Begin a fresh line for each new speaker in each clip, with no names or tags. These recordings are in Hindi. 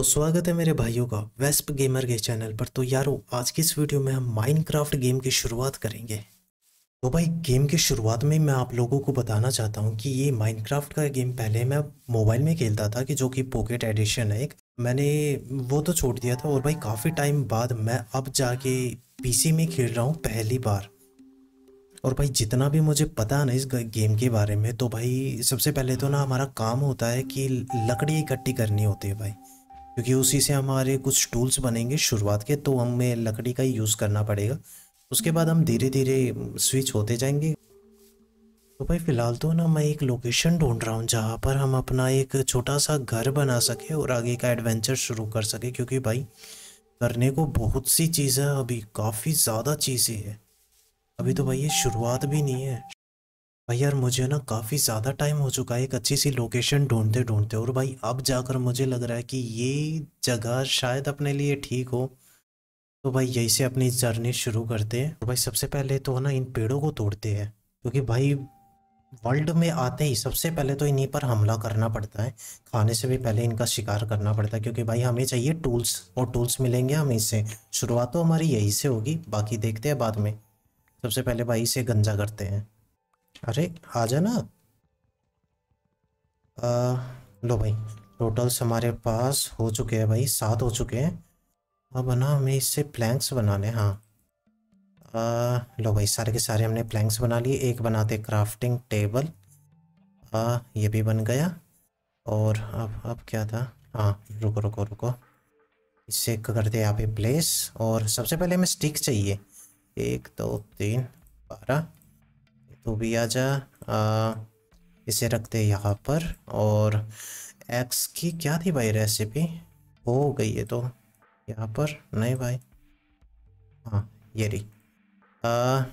तो स्वागत है मेरे भाइयों का वेस्प गेमर के चैनल पर तो यारो आज की इस वीडियो में हम माइनक्राफ्ट गेम की शुरुआत करेंगे तो भाई गेम की शुरुआत में मैं आप लोगों को बताना चाहता हूँ कि ये माइनक्राफ्ट का गेम पहले मैं मोबाइल में खेलता था कि जो कि पॉकेट एडिशन है एक मैंने वो तो छोड़ दिया था और भाई काफ़ी टाइम बाद मैं अब जाके पीसी में खेल रहा हूँ पहली बार और भाई जितना भी मुझे पता ना इस गेम के बारे में तो भाई सबसे पहले तो ना हमारा काम होता है कि लकड़ी इकट्ठी करनी होती है भाई क्योंकि उसी से हमारे कुछ टूल्स बनेंगे शुरुआत के तो हमें लकड़ी का ही यूज़ करना पड़ेगा उसके बाद हम धीरे धीरे स्विच होते जाएंगे तो भाई फ़िलहाल तो ना मैं एक लोकेशन ढूंढ रहा हूँ जहाँ पर हम अपना एक छोटा सा घर बना सके और आगे का एडवेंचर शुरू कर सके क्योंकि भाई करने को बहुत सी चीज़ें अभी काफ़ी ज़्यादा चीज़ें हैं अभी तो भाई ये शुरुआत भी नहीं है भाई यार मुझे ना काफ़ी ज़्यादा टाइम हो चुका है एक अच्छी सी लोकेशन ढूंढते ढूंढते और भाई अब जाकर मुझे लग रहा है कि ये जगह शायद अपने लिए ठीक हो तो भाई यही से अपनी जर्नी शुरू करते हैं और भाई सबसे पहले तो है ना इन पेड़ों को तोड़ते हैं क्योंकि भाई वर्ल्ड में आते ही सबसे पहले तो इन्हीं पर हमला करना पड़ता है खाने से भी पहले इनका शिकार करना पड़ता है क्योंकि भाई हमें चाहिए टूल्स और टूल्स मिलेंगे हमें इससे शुरुआत तो हमारी यही से होगी बाकी देखते हैं बाद में सबसे पहले भाई इसे गंजा करते हैं अरे आ जाना लो भाई टोटल्स हमारे पास हो चुके हैं भाई सात हो चुके हैं अब ना हमें इससे प्लैंक्स बनाने हाँ आ, लो भाई सारे के सारे हमने प्लैंक्स बना लिए एक बनाते क्राफ्टिंग टेबल आ, ये भी बन गया और अब अब क्या था हाँ रुको रुको रुको इससे करते यहाँ पे प्लेस और सबसे पहले हमें स्टिक चाहिए एक दो तीन बारह तू तो भी आ जा आ, इसे रखते यहाँ पर और एक्स की क्या थी भाई रेसिपी हो गई है तो यहाँ पर नहीं भाई हाँ ये रही आ,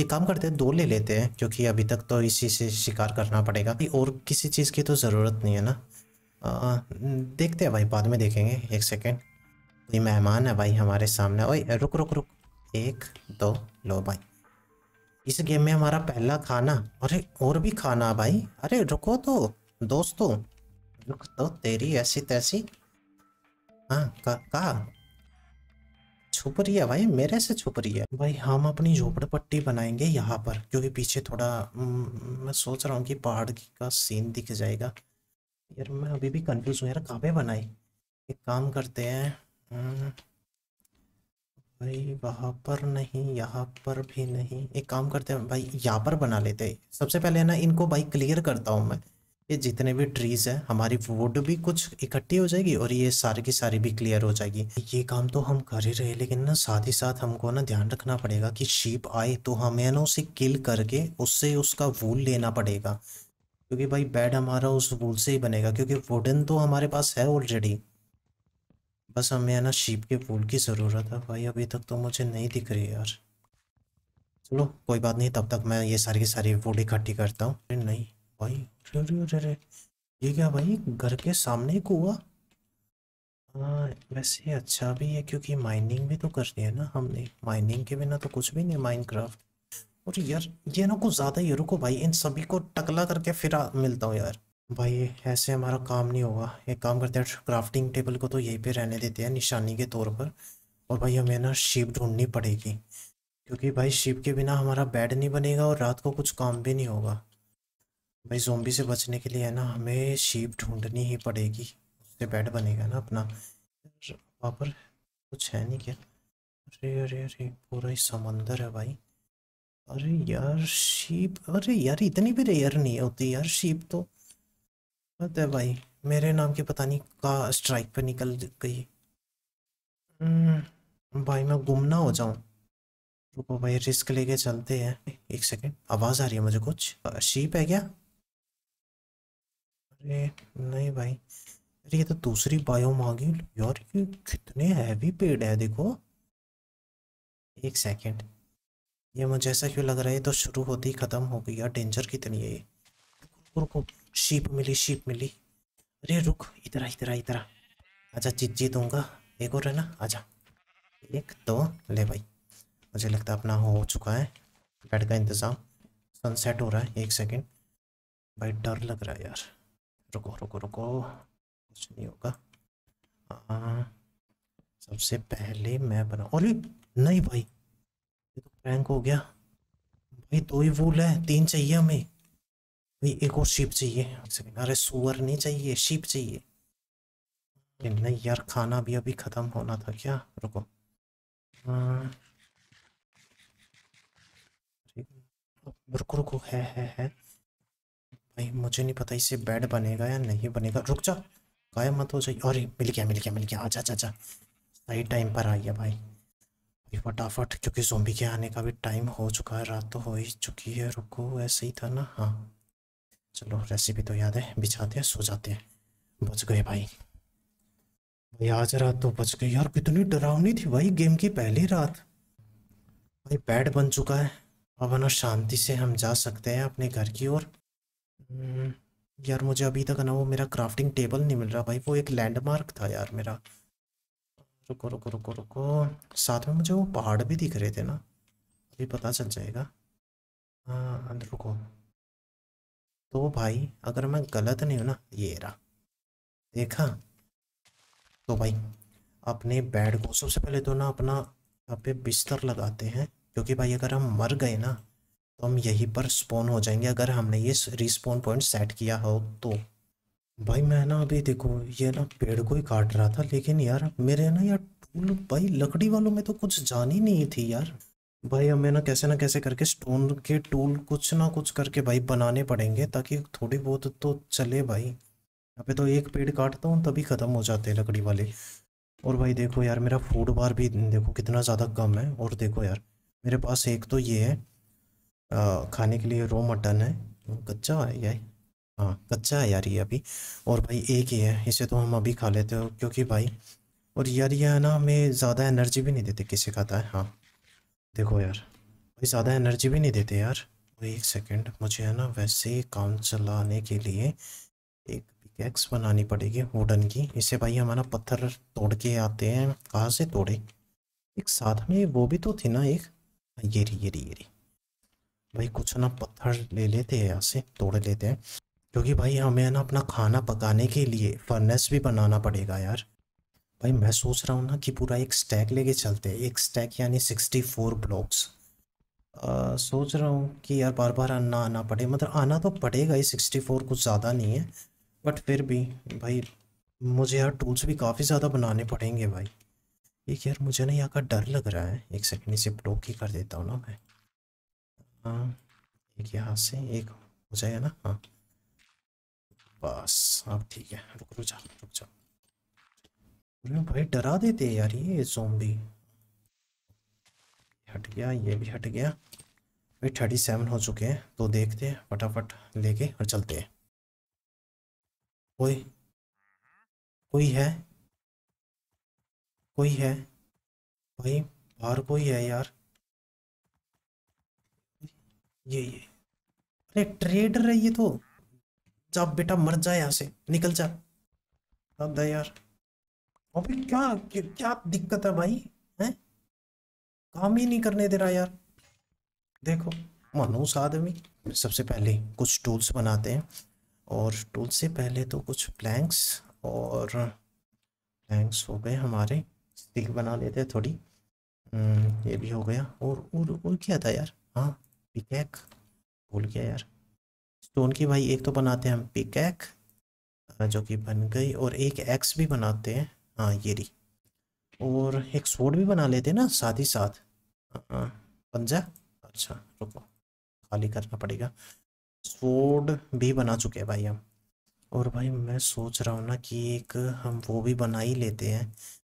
एक काम करते हैं दो ले लेते हैं क्योंकि अभी तक तो इसी से शिकार करना पड़ेगा और किसी चीज़ की तो ज़रूरत नहीं है ना आ, देखते हैं भाई बाद में देखेंगे एक सेकेंड कोई मेहमान है भाई हमारे सामने ओए रुक रुक रुक एक दो लो भाई इस गेम में हमारा पहला खाना अरे और भी खाना भाई अरे रुको तो दोस्तों रुक तो तेरी ऐसी तैसी हाँ कहा छुप रही है भाई मेरे से छुप रही है भाई हम अपनी झोपड़पट्टी बनाएंगे यहाँ पर क्योंकि पीछे थोड़ा मैं सोच रहा हूँ कि पहाड़ का सीन दिख जाएगा यार मैं अभी भी कंफ्यूज हूँ यार कहाँ पे बनाए एक काम करते हैं भाई वहाँ पर नहीं यहाँ पर भी नहीं एक काम करते हैं भाई यहाँ पर बना लेते हैं सबसे पहले ना इनको भाई क्लियर करता हूँ मैं ये जितने भी ट्रीज़ हैं हमारी वुड भी कुछ इकट्ठी हो जाएगी और ये सारी की सारी भी क्लियर हो जाएगी ये काम तो हम कर ही रहे लेकिन ना साथ ही साथ हमको ना ध्यान रखना पड़ेगा कि शीप आए तो हमें ना उसे किल करके उससे उसका वूल लेना पड़ेगा क्योंकि भाई बेड हमारा उस वूल से ही बनेगा क्योंकि वुडन तो हमारे पास है ऑलरेडी बस हमें है ना शीप के फूल की ज़रूरत है भाई अभी तक तो मुझे नहीं दिख रही यार चलो कोई बात नहीं तब तक मैं ये सारी की सारी वुड इकट्ठी करता हूँ अरे नहीं भाई अरे अरे अरे अरे ये क्या भाई घर के सामने ही कुआ हाँ वैसे अच्छा भी है क्योंकि माइनिंग भी तो करनी है ना हमने माइनिंग के बिना तो कुछ भी नहीं माइन और यार ये ना कुछ ज़्यादा ही रुको भाई इन सभी को टकला करके फिर मिलता हूँ यार भाई ऐसे हमारा काम नहीं होगा एक काम करते हैं क्राफ्टिंग टेबल को तो यहीं पे रहने देते हैं निशानी के तौर पर और भाई हमें ना शीप ढूंढनी पड़ेगी क्योंकि भाई शीप के बिना हमारा बेड नहीं बनेगा और रात को कुछ काम भी नहीं होगा भाई जोम्बी से बचने के लिए है ना हमें शीप ढूंढनी ही पड़ेगी उससे बेड बनेगा ना अपना वहाँ पर कुछ है नहीं क्या अरे अरे अरे पूरा ही समंदर है भाई अरे यार शीप अरे यार इतनी भी रेयर नहीं होती यार शीप तो पता है भाई मेरे नाम के पता नहीं का स्ट्राइक पर निकल गई हम्म, भाई मैं गुम ना हो जाऊं रुको भाई रिस्क लेके चलते हैं एक सेकंड आवाज़ आ रही है मुझे कुछ शीप है क्या अरे नहीं भाई अरे ये तो दूसरी बायोम आ गई यार ये कितने हैवी पेड़ है देखो एक सेकंड ये मुझे ऐसा क्यों लग रहा है तो शुरू होती ही ख़त्म हो गई यार डेंजर कितनी है ये रुको रुको शीप मिली शीप मिली अरे रुक इधर इधर इधर आजा चिज्जी दूंगा एक और है ना आजा एक दो ले भाई मुझे लगता है अपना हो चुका है बेड का इंतज़ाम सनसेट हो रहा है एक सेकेंड भाई डर लग रहा है यार रुको रुको रुको कुछ नहीं होगा हाँ। सबसे पहले मैं बना और नहीं भाई ये तो हो गया भाई दो ही वूल है तीन चाहिए हमें नहीं एक और शिप चाहिए अरे सुअर नहीं चाहिए शिप चाहिए नहीं यार खाना भी अभी ख़त्म होना था क्या रुको हाँ। रुको रुको है है है भाई मुझे नहीं पता इसे बेड बनेगा या नहीं बनेगा रुक जा गायब मत हो जाए अरे मिल गया मिल गया मिल गया आजा आजा सही टाइम पर आइए भाई फटाफट क्योंकि जोम्बी के आने का भी टाइम हो चुका है रात तो हो ही चुकी है रुको ऐसे ही था ना हाँ चलो रेसिपी तो याद है बिछाते हैं सो जाते हैं बच गए भाई भाई आज रात तो बच गई यार कितनी डरावनी थी भाई गेम की पहली रात भाई बेड बन चुका है अब है ना शांति से हम जा सकते हैं अपने घर की ओर हम्म, यार मुझे अभी तक ना वो मेरा क्राफ्टिंग टेबल नहीं मिल रहा भाई वो एक लैंडमार्क था यार मेरा रुको रुको रुको रुको साथ में मुझे वो पहाड़ भी दिख रहे थे ना अभी पता चल जाएगा हाँ रुको तो भाई अगर मैं गलत नहीं हूँ ना ये रहा देखा तो भाई अपने बेड को सबसे पहले तो ना अपना यहाँ पे बिस्तर लगाते हैं क्योंकि भाई अगर हम मर गए ना तो हम यहीं पर स्पोन हो जाएंगे अगर हमने ये रिस्पोन पॉइंट सेट किया हो तो भाई मैं ना अभी देखो ये ना पेड़ को ही काट रहा था लेकिन यार मेरे ना यार टूल भाई लकड़ी वालों में तो कुछ जानी नहीं थी यार भाई हमें ना कैसे ना कैसे करके स्टोन के टूल कुछ ना कुछ करके भाई बनाने पड़ेंगे ताकि थोड़ी बहुत तो चले भाई यहाँ पे तो एक पेड़ काटता हूँ तभी ख़त्म हो जाते हैं लकड़ी वाले और भाई देखो यार मेरा फूड बार भी देखो कितना ज़्यादा कम है और देखो यार मेरे पास एक तो ये है आ, खाने के लिए रो मटन है कच्चा है यार हाँ कच्चा है यार ये अभी और भाई एक ही है इसे तो हम अभी खा लेते हो क्योंकि भाई और यार ये है ना हमें ज़्यादा एनर्जी भी नहीं देते किसी खाता है तो। हाँ देखो यार कोई ज़्यादा एनर्जी भी नहीं देते यार एक सेकंड मुझे है ना वैसे ही काम चलाने के लिए एक पिकेक्स बनानी पड़ेगी वुडन की इससे भाई हमारा पत्थर तोड़ के आते हैं कहाँ से तोड़े एक साथ में वो भी तो थी ना एक हाँ, ये री ये री ये री भाई कुछ ना पत्थर ले लेते हैं यहाँ से तोड़ लेते हैं क्योंकि भाई हमें ना अपना खाना पकाने के लिए फर्नेस भी बनाना पड़ेगा यार भाई मैं सोच रहा हूँ ना कि पूरा एक स्टैक लेके चलते हैं एक स्टैक यानी सिक्सटी फोर ब्लॉक्स सोच रहा हूँ कि यार बार बार आना आना पड़े मतलब आना तो पड़ेगा ही सिक्सटी फोर कुछ ज़्यादा नहीं है बट फिर भी भाई मुझे यार टूल्स भी काफ़ी ज़्यादा बनाने पड़ेंगे भाई एक यार मुझे ना यहाँ का डर लग रहा है एक सेकंड से ब्लॉक ही कर देता हूँ ना मैं हाँ एक यहाँ से एक हो जाएगा ना हाँ बस अब ठीक है रुक रुक जाओ रुक जाओ भाई डरा देते हैं यार ये जोम्बी हट गया ये भी हट गया भाई थर्टी सेवन हो चुके हैं तो देखते हैं फटाफट लेके और चलते हैं कोई कोई है कोई है भाई बाहर कोई है यार ये ये अरे ट्रेडर है ये तो जा बेटा मर जा यहाँ से निकल जा यार और फिर क्या क्या दिक्कत है भाई है काम ही नहीं करने दे रहा यार देखो मानूस आदमी सबसे पहले कुछ टूल्स बनाते हैं और टूल से पहले तो कुछ प्लैंक्स और प्लैंक्स हो गए हमारे स्टिक बना लेते हैं थोड़ी हम्म, ये भी हो गया और और और क्या था यार हाँ पिकैक भूल गया यार स्टोन की भाई एक तो बनाते हैं हम पिकैक जो कि बन गई और एक एक्स भी बनाते हैं हाँ ये रही और एक सोड भी बना लेते ना साथ ही साथ पंजा हाँ, हाँ। अच्छा रुको खाली करना पड़ेगा सोड भी बना चुके हैं भाई हम और भाई मैं सोच रहा हूँ ना कि एक हम वो भी बना ही लेते हैं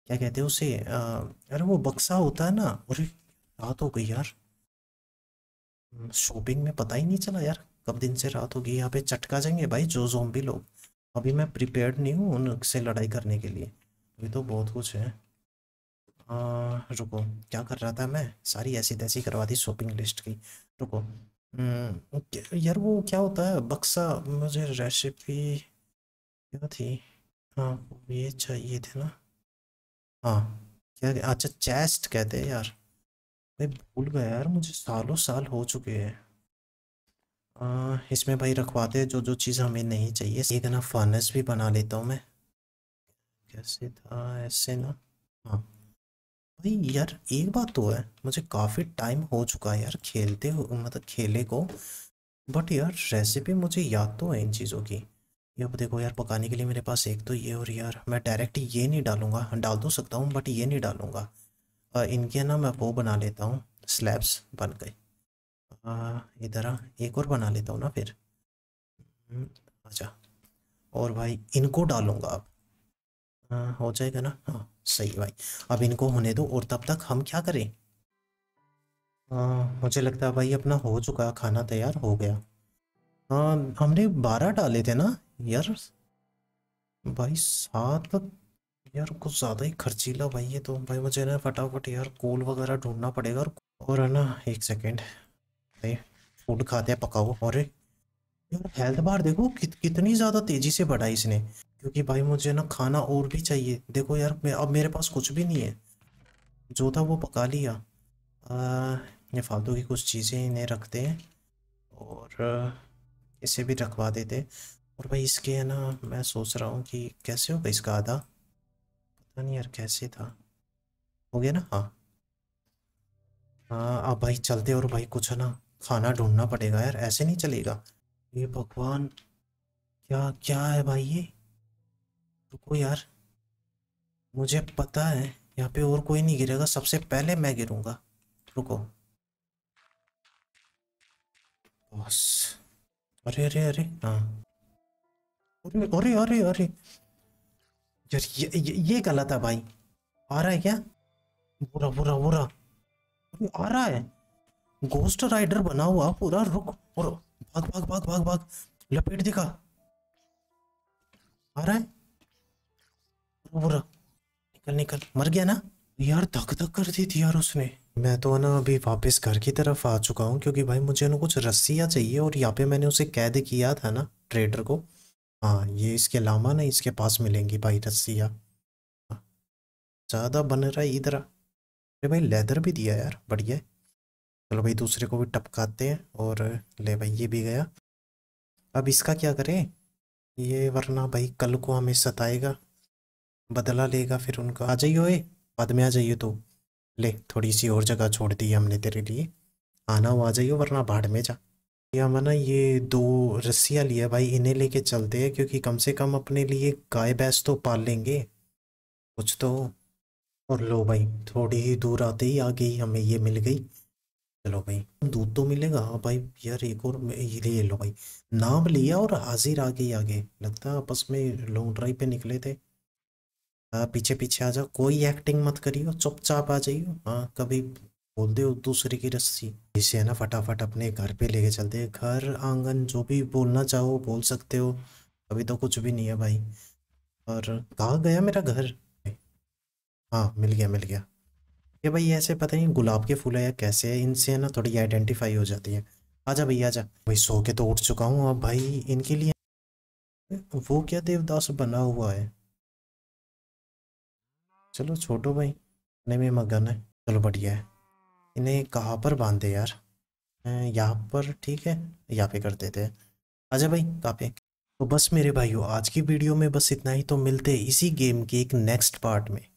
क्या कहते हैं उसे अरे वो बक्सा होता है ना अरे रात हो गई यार शॉपिंग हम्म, में पता ही नहीं चला यार कब दिन से रात होगी यहाँ पे चटका जाएंगे भाई जो जोम्बी लोग अभी मैं प्रिपेयर्ड नहीं हूँ उनसे लड़ाई करने के लिए अभी तो बहुत कुछ है आ, रुको क्या कर रहा था मैं सारी ऐसी तैसी करवा दी शॉपिंग लिस्ट की रुको हम्म, यार वो क्या होता है बक्सा मुझे रेसिपी क्या थी हाँ ये चाहिए अच्छा, थे ना हाँ क्या अच्छा चेस्ट कहते हैं यार भाई भूल गया यार मुझे सालों साल हो चुके हैं इसमें भाई रखवाते हैं जो जो चीज़ हमें नहीं चाहिए एक ना फर्नेस भी बना लेता हूँ मैं कैसे था ऐसे ना हाँ भाई यार एक बात तो है मुझे काफ़ी टाइम हो चुका है यार खेलते हो मतलब खेले को बट यार रेसिपी मुझे याद तो है इन चीज़ों की ये अब देखो यार पकाने के लिए मेरे पास एक तो ये और यार मैं डायरेक्ट ये नहीं डालूंगा डाल तो सकता हूँ बट ये नहीं डालूंगा आ, इनके ना मैं वो बना लेता हूँ स्लैब्स बन गए इधर एक और बना लेता हूँ ना फिर अच्छा और भाई इनको डालूंगा अब हाँ हो जाएगा ना हाँ सही भाई अब इनको होने दो और तब तक हम क्या करें हाँ मुझे लगता है भाई अपना हो चुका खाना तैयार हो गया हाँ हमने बारह डाले थे ना यार भाई सात तो, यार कुछ ज़्यादा ही खर्चीला भाई ये तो भाई मुझे ना फटाफट यार कोल वगैरह ढूंढना पड़ेगा और है ना एक सेकेंड भाई फूड खाते हैं पकाओ और यार हेल्थ बार देखो कि, कितनी ज़्यादा तेज़ी से बढ़ाई इसने क्योंकि भाई मुझे ना खाना और भी चाहिए देखो यार मैं अब मेरे पास कुछ भी नहीं है जो था वो पका लिया ये फालतू की कुछ चीज़ें इन्हें रखते हैं और इसे भी रखवा देते और भाई इसके है ना मैं सोच रहा हूँ कि कैसे होगा इसका आधा पता नहीं यार कैसे था हो गया ना हाँ हाँ अब भाई चलते और भाई कुछ है ना खाना ढूंढना पड़ेगा यार ऐसे नहीं चलेगा ये भगवान क्या क्या है भाई ये रुको यार मुझे पता है यहाँ पे और कोई नहीं गिरेगा सबसे पहले मैं गिरूंगा रुको बस अरे अरे अरे हाँ अरे अरे अरे अरे यार ये ये, ये गलत है भाई आ रहा है क्या बुरा बुरा बुरा अरे आ रहा है गोस्ट राइडर बना हुआ पूरा रुक और भाग भाग भाग भाग भाग लपेट दिखा आ रहा है पूरा निकल निकल मर गया ना यार धक धक कर दी थी यार उसने मैं तो ना अभी वापस घर की तरफ आ चुका हूँ क्योंकि भाई मुझे ना कुछ रस्सियाँ चाहिए और यहाँ पे मैंने उसे कैद किया था ना ट्रेडर को हाँ ये इसके अलावा ना इसके पास मिलेंगी भाई रस्सियाँ ज़्यादा बन रहा है इधर अरे भाई लेदर भी दिया यार बढ़िया चलो भाई दूसरे को भी टपकाते हैं और ले भाई ये भी गया अब इसका क्या करें ये वरना भाई कल को हमें सताएगा बदला लेगा फिर उनका आ जाइयो ए बाद में आ जाइयो तो ले थोड़ी सी और जगह छोड़ दी हमने तेरे लिए आना हो आ जाइयो वरना भाड़ में जा या मना ये दो रस्सियाँ लिया भाई इन्हें लेके चलते हैं क्योंकि कम से कम अपने लिए गाय भैंस तो पाल लेंगे कुछ तो और लो भाई थोड़ी ही दूर आते ही आ गई हमें ये मिल गई चलो भाई दूध तो मिलेगा हाँ भाई यार एक और ये ले लो भाई नाम लिया और हाजिर आ गई आगे लगता है आपस में लॉन्ग ड्राइव पे निकले थे आ, पीछे पीछे आ जाओ कोई एक्टिंग मत करियो चुपचाप आ जाइयो हाँ कभी बोल दे दूसरे की रस्सी इसे है ना फटाफट अपने घर पे लेके चलते घर आंगन जो भी बोलना चाहो बोल सकते हो अभी तो कुछ भी नहीं है भाई और कहा गया मेरा घर हाँ मिल गया मिल गया ये भाई ऐसे पता नहीं गुलाब के फूल है या कैसे है इनसे है ना थोड़ी आइडेंटिफाई हो जाती है आजा भाई आजा भाई सो के तो उठ चुका हूँ अब भाई इनके लिए वो क्या देवदास बना हुआ है चलो छोटो भाई नहीं में मगन है चलो बढ़िया है इन्हें कहाँ पर बांधे यार यहाँ पर ठीक है यहाँ पे कर देते हैं अच्छा भाई कहाँ पे तो बस मेरे भाइयों आज की वीडियो में बस इतना ही तो मिलते हैं इसी गेम के एक नेक्स्ट पार्ट में